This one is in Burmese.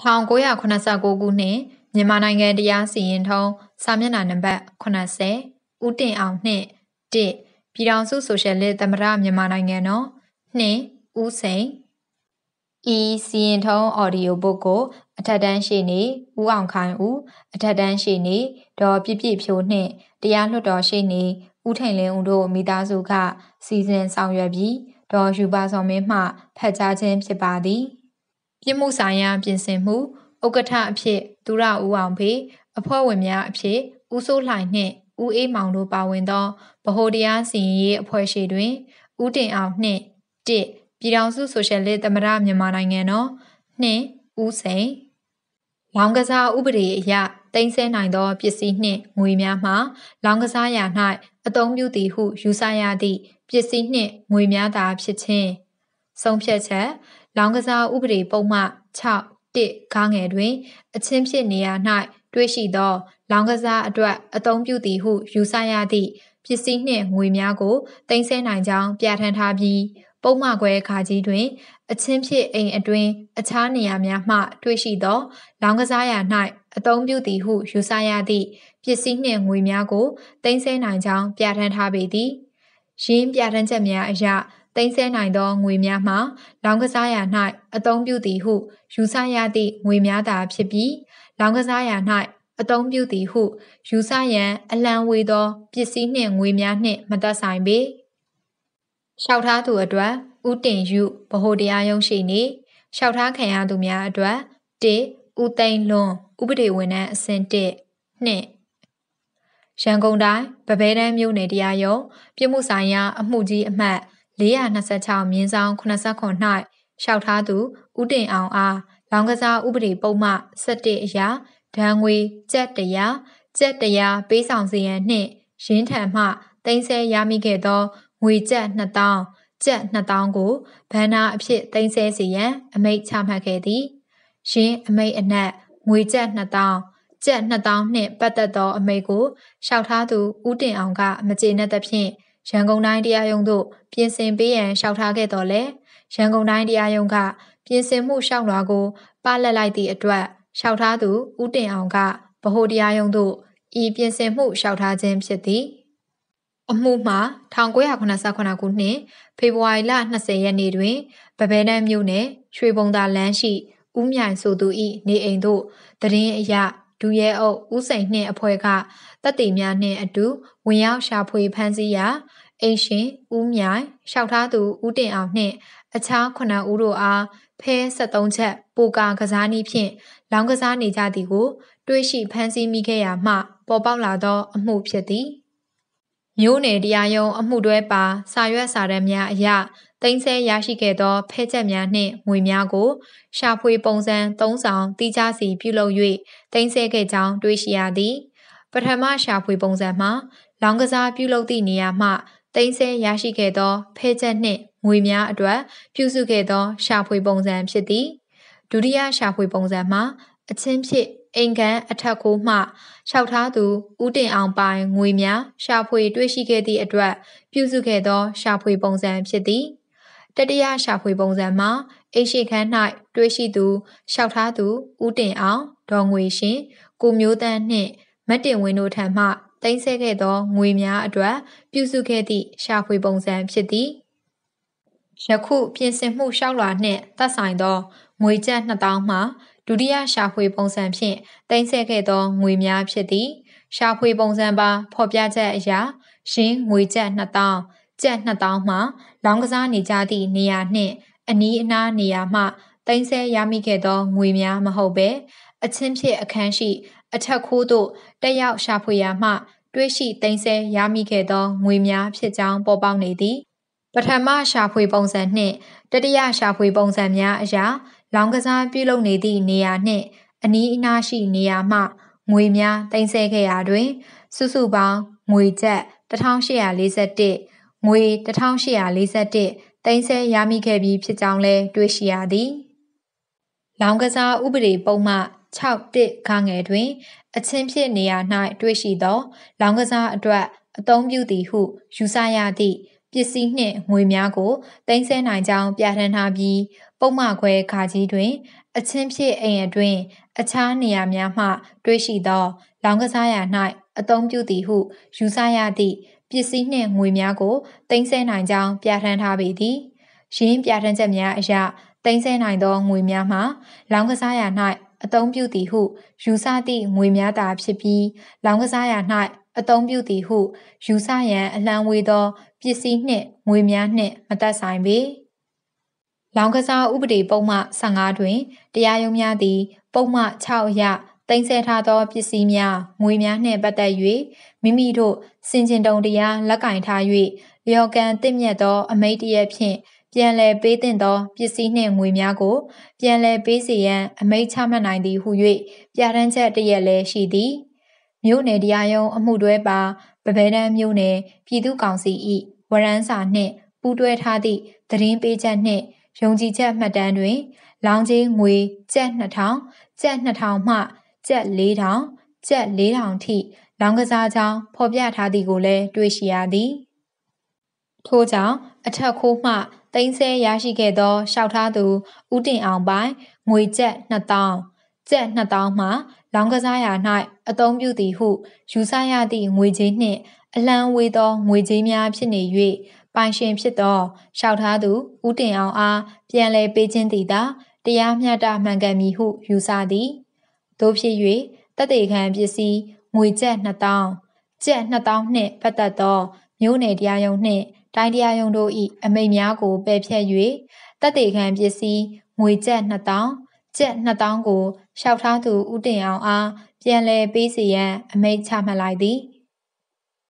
1989ခုနှစ်မြန်မာနိုင်ငံတရားစီရင်ထုံးစာမျက်နှာနံပါတ်80ဦးတင်အောင်နှင့်1ပြည်ထောင်စုဆိုရှယ်လစ်သမ္မတမြန်မာနိုင်ငံတော်2ဦးစိန်ဤစီရင်ထုံးအော်ဒီယိုဘုတ်ကိုအထက်တန်းရှိနေဦးအောင်ခိုင်ဦးအထက်တန်းရှိနေဒေါ်ပြပြဖြိုးနှင့်တရားလွှတ်တော်ရှိနေဦးထိန်လင်းဦးတို့မိသားစုကစီစဉ်ဆောင်ရွက်ပြီးဒေါ်ယူပါဆောင်မင်းမှဖတ်ကြားခြင်းဖြစ်ပါသည်။ပြစ်မှုဆိုင်ရာပြင်ဆင်မှုဥက္ကဋ္ဌအဖြစ်သူရဦးအောင်ဖေအဖွဲ့ဝင်များအဖြစ်ဦးစိုးလှိုင်နှင့်ဦးအေးမောင်တို့ပါဝင်သောဗဟိုတရားစီရင်ရေးအဖွဲ့ရှိတွင်ဦးတင်အောင်နှင့်တစ်ပြည်ထောင်စုဆိုရှယ်လစ်သမရမြန်မာနိုင်ငံတော် နှင့်ဦးစိန်လောင်ကစားဥပဒေအရတင်ဆဲနိုင်သောပစ္စည်းနှင့်ငွေများမှလောင်ကစားရာ၌အသုံးပြုသည်ဟု ယူဆရသည့်ပစ္စည်းနှင့်ငွေများသာဖြစ်ခြင်းဆုံးဖြတ်ချက်လောင်ကစားဥပဒေပုံမှ6တစ်ကားငယ်တွင် အချင်းဖြစ်နေရာ၌တွေ့ရှိသောလောင်ကစားအတွက်အသုံးပြုသည်ဟုယူဆရသည့်ပစ္စည်းနှင့်ငွေများကိုတင်ဆက်နိုင်ကြောင်းပြဋ္ဌာန်းထားပြီး ပုံမှခွဲခါကြီးတွင် အချင်းဖြစ်အိမ်အတွင်းအခြားနေရာများမှ တွေ့ရှိသောလောင်ကစားရာ၌အသုံးပြုသည်ဟုယူဆရသည့်ပစ္စည်းနှင့်ငွေများကိုတင်ဆက်နိုင်ကြောင်းပြဋ္ဌာန်းထားပေသည်ရင်းပြဋ္ဌာန်းချက်များအရတင်ဆဲနိုင်သောငွေများမှာလောင်ကစားရာ၌အသုံးပြုသည်ဟုယူဆရသည့်ငွေများသာဖြစ်ပြီးလောင်ကစားရာ၌အသုံးပြုသည်ဟုယူဆရန်အလံဝေသောပစ္စည်းနှင့်ငွေများနှင့်မသက်ဆိုင်ပေလျှောက်ထားသူအတွက်ဥတင်ယူဗဟိုတရားရုံးရှိနေလျှောက်ထားခံရသူများအတွက်1ဦးသိန်းလွန်ဥပဒေဝန်ထမ်းအဆင့်1နှင့်ရန်ကုန်တိုင်းဗဘဲတန်းမြို့နယ်တရားရုံးပြည်မှုဆိုင်ရာ အမှုကြီးအမှတ်426မြင်းဆောင်89၌လျှောက်ထားသူဦးတင်အောင်အားလောင်ကစားဥပဒေပုံမှ17အရာဒဏ်ငွေကျပ်100ကျပ်100ပေးဆောင်စီရန်နှင့်ရင်းထံမှသိမ်းဆဲရမိခဲ့သောငွေကျပ်2000ကျပ်2000ကိုဘဏ္ဍာအဖြစ်သိမ်းဆဲစီရန် အမိန့်ချမှတ်ခဲ့သည်ရင်းအမိန့်အနက်ငွေကျပ်2000ကျပ်2000နှင့် ပတ်သက်သောအမိန့်ကိုလျှောက်ထားသူဦးတင်အောင်ကမကျေနပ်သဖြင့်ရန်ကုန်တိုင်းတရားရုံးသို့ပြင်ဆင်ပေးရန်လျှောက်ထားခဲ့တော်လဲရန်ကုန်တိုင်းတရားရုံးကပြင်ဆင်မှုလျှောက်လွှာကိုပလက်လိုက်သည့်အတွက်လျှောက်ထားသူဦးတင်အောင်ကဗဟိုတရားရုံးသို့ဤပြင်ဆင်မှုလျှောက်ထားခြင်းဖြစ်သည်အမှုမှာ1989ခုနှစ်ဖေဖော်ဝါရီလ20ရက်နေ့တွင်ဗဘဲတန်းမြို့နယ်ရွှေဘုံသာလမ်းရှိဦးမြိုင်ဆိုသူ၏နေအိမ်သို့တရင်အရဒူရဲအုပ်ဦးစိန်နှင့်အဖွဲ့ကတပ်တေများနှင့်အတူ ဝင်ရောက်ရှာဖွေဖမ်းဆီးရာအိမ်ရှင်ဦးမြိုင်လျှောက်ထားသူဦးတင်အောင်နှင့်အခြားခုနှစ်ဦးတို့အားဖဲ73ချက်ပိုကာကစားနည်းဖြင့်လောင်းကစားနေကြသည်ကိုတွေ့ရှိဖမ်းဆီးမိခဲ့ရာမှပေါ်ပေါက်လာသောအမှုဖြစ်သည်မျိုးနယ်တရားရုံးအမှုတွဲပါ စာရွက်စာတမ်းများအရတင်ဆဲရရှိခဲ့သောဖဲချက်များနှင့်ငွေများကိုရှာဖွေပုံစံ၃ဆောင်တိကျစီပြုလုပ်၍တင်ဆဲခဲ့ကြောင်းတွေ့ရှိရသည် ပထမရှာဖွေပုံစံမှာ လောင်ကစားပြုလုပ်သည့်နေရာမှတင်ဆဲရရှိခဲ့သောဖဲချက်နှင့်ငွေများအတွက်ပြုစုခဲ့သောရှာဖွေပုံစံဖြစ်သည်ဒုတိယရှာဖွေပုံစံမှာအချင်းဖြစ်အိမ်ကန်အထက်ကိုမှလျှောက်ထားသူဥတင်အောင်ပိုင်ငွေများရှာဖွေတွေ့ရှိခဲ့သည့်အတွက်ပြုစုခဲ့သောရှာဖွေပုံစံဖြစ်သည်။တတိယရှာဖွေပုံစံမှာအိရှိခန်း၌တွေးရှိသူလျှောက်ထားသူဦးတင်အောင်ဒေါ်ငွေရှင်ကိုမျိုးတန်းနှင့်မတ်တင်ဝင်းတို့ထံမှတင်ဆက်ခဲ့သောငွေများအတွက်ပြုစုခဲ့သည့်ရှာဖွေပုံစံဖြစ်သည်ယခုပြင်ဆင်မှုလျှောက်လွှာနှင့်သက်ဆိုင်သောငွေကျပ်2000မှဒုတိယရှာဖွေပုံစံဖြင့်တင်ဆက်ခဲ့သောငွေများဖြစ်သည် ရှာဖွေပုံစံပါ ဖော်ပြချက်အရရှင်းငွေကျပ်2000ကျပ်2000မှ လောင်းကစားနေကြသည့်နေရာနှင့်အနီးအနားနေရာမှတိမ့်ဆဲရမိခဲ့သောငွေများမဟုတ်ဘဲအချင်းဖြစ်အခန်းရှိအထက်ခိုးသို့တက်ရောက်ရှာဖွေရာမှ တွေးရှိတိမ့်ဆဲရမိခဲ့သောငွေများဖြစ်ကြောင်းပေါ်ပေါက်နေသည်ပထမရှာဖွေပုံစံနှင့်တတိယရှာဖွေပုံစံများအရာလောင်းကစားပြုလုပ်နေသည့်နေရာနှင့် အနီးအနားရှိနေရာမှငွေများတင်ဆက်ခဲ့ရာတွင် စုစုပေါင်းငွေကျပ်1841ငွေ1841တိန်းဆဲရမိခဲ့ပြီးဖြစ်ကြောင်းလဲတွေ့ရှိရသည်။လောင်ကစားဥပဒေပုံမှ6.1ခငယ်တွင် အချင်းဖြစ်နေရာ၌တွေ့ရှိသော လောင်ကစားအတွက်အသုံးပြုသည်ဟုယူဆရသည့်ပစ္စည်းနှင့်ငွေများကိုတိမ့်ဆဲနိုင်ကြောင်းပြဋ္ဌာန်းထားပြီး ပုံမှခွဲခါကြီးတွင် အချင်းဖြစ်အိမ်အတွင်းအခြားနေရာများမှ တွေ့ရှိသော လောင်ကစားရာ၌အသုံးပြုသည်ဟုယူဆရသည့်ပစ္စည်းနှင့်ငွေများကိုတင်ဆက်နိုင်ကြောင်းပြဋ္ဌာန်းထားပေသည်။ယင်းပြဋ္ဌာန်းချက်များအရတင်ဆက်နိုင်သောငွေများမှာ လောင်းကစားရာ၌အသုံးပြုသည်ဟုယူဆသည့်ငွေများသာဖြစ်ပြီးလောင်းကစားရာ၌အသုံးပြုသည်ဟုယူဆရန်အလံဝေသောပစ္စည်းနှင့်ငွေများနှင့်မသက်ဆိုင်ပေ။လောင်းကစားဥပဒေပုံမှ15တွင်တရားရုံးများသည် ပုံမှ6အရတင်ဆက်ထားသောပစ္စည်းများငွေများနှင့်ပတ်သက်၍မိမိတို့စင်ကျင်တုံတရားလက်ကင်ထား၍လျော်ကန်တင့်မြတ်သော အမိတ်တရက်ဖြင့်ပြန်လည်ပေးသင့်သောပစ္စည်းနှင့်ငွေများကိုပြန်လည်ပေးစေရန်အမိန့်ချမှတ်နိုင်သည်ဟု၍ပြဋ္ဌာန်းချက်တရက်လည်းရှိသည်မြို့နယ်တရားရုံးအမှုတွဲပါပပဲတန်းမြို့နယ်ပြည်သူ့ကောင်စီ၏ဝရမ်းစာနှင့်ပူးတွဲထားသည့်သတင်းပေးချက်နှင့်ယုံကြည်ချက်မှတ်တမ်းတွင် လောင်ကြီးငွေကျပ်2000ကျပ်2000မှကျပ်4000ကျပ်4000ထိလောင်းကစားကြောင်းဖော်ပြထားသည်ကိုလည်းတွေ့ရှိရသည်ထို့ကြောင့်အထက်ခိုးမှတိန်းဆဲရရှိခဲ့သောလျှောက်ထားသူဦးတင်အောင်ပိုင်ငွေကျပ်2000ကျပ်2000မှလောင်းကစားရာ၌အသုံးပြုသည်ဟုယူဆရသည့်ငွေကြေးနှင့် အလံဝေသောငွေကြေးများဖြစ်နေ၍ပိုင်ရှင်ဖြစ်သောလျှောက်ထားသူဦးတင်အောင်အားပြန်လည်ပေးခြင်းသည်သာတရားမျှတမှန်ကန်မည်ဟုယူဆသည်တို့ဖြစ်၍တပ်တေခံပစ္စည်းငွေကျပ်2000ကျပ်2000နှင့်ပတ်သက်သောမြို့နယ်တရားရုံးနှင့် တိုင်းတရားရုံးတို့၏အမိန့်များကိုပယ်ဖျက်၍တပ်တေခံပစ္စည်းငွေကျပ်2000ကျပ်2000ကိုလျှောက်ထားသူဦးတင်အောင်အားပြန်လည်ပေးစီရန်အမိန့်ချမှတ်လိုက်သည်။